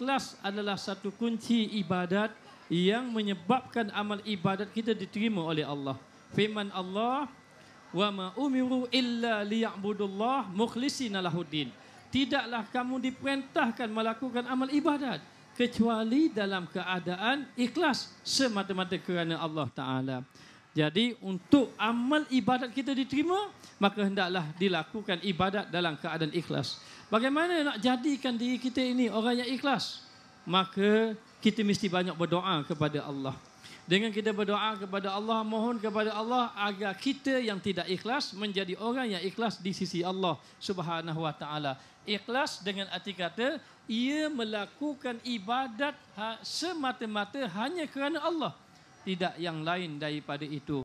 ikhlas adalah satu kunci ibadat yang menyebabkan amal ibadat kita diterima oleh Allah. Firman Allah, "Wa ma umiru illa liya'budullah mukhlishina lahuddin." Tidaklah kamu diperintahkan melakukan amal ibadat kecuali dalam keadaan ikhlas semata-mata kerana Allah Taala. Jadi untuk amal ibadat kita diterima, maka hendaklah dilakukan ibadat dalam keadaan ikhlas. Bagaimana nak jadikan diri kita ini orang yang ikhlas? Maka kita mesti banyak berdoa kepada Allah. Dengan kita berdoa kepada Allah, mohon kepada Allah agar kita yang tidak ikhlas menjadi orang yang ikhlas di sisi Allah Subhanahu wa taala. Ikhlas dengan arti kata ia melakukan ibadat ha- semata-mata hanya kerana Allah tidak yang lain daripada itu.